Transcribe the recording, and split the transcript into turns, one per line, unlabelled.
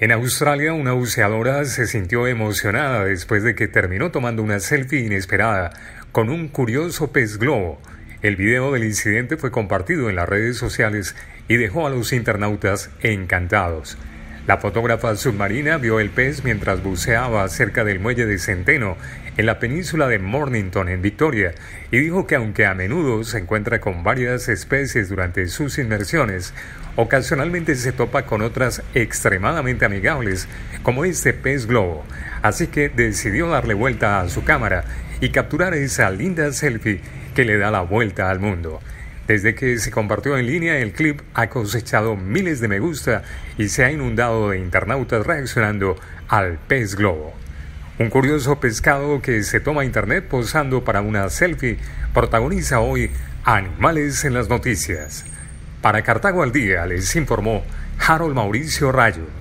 En Australia, una buceadora se sintió emocionada después de que terminó tomando una selfie inesperada con un curioso pez globo. El video del incidente fue compartido en las redes sociales y dejó a los internautas encantados. La fotógrafa submarina vio el pez mientras buceaba cerca del muelle de Centeno, en la península de Mornington, en Victoria, y dijo que aunque a menudo se encuentra con varias especies durante sus inmersiones, ocasionalmente se topa con otras extremadamente amigables, como este pez globo, así que decidió darle vuelta a su cámara y capturar esa linda selfie que le da la vuelta al mundo. Desde que se compartió en línea, el clip ha cosechado miles de me gusta y se ha inundado de internautas reaccionando al pez globo. Un curioso pescado que se toma internet posando para una selfie protagoniza hoy Animales en las Noticias. Para Cartago al Día les informó Harold Mauricio Rayo.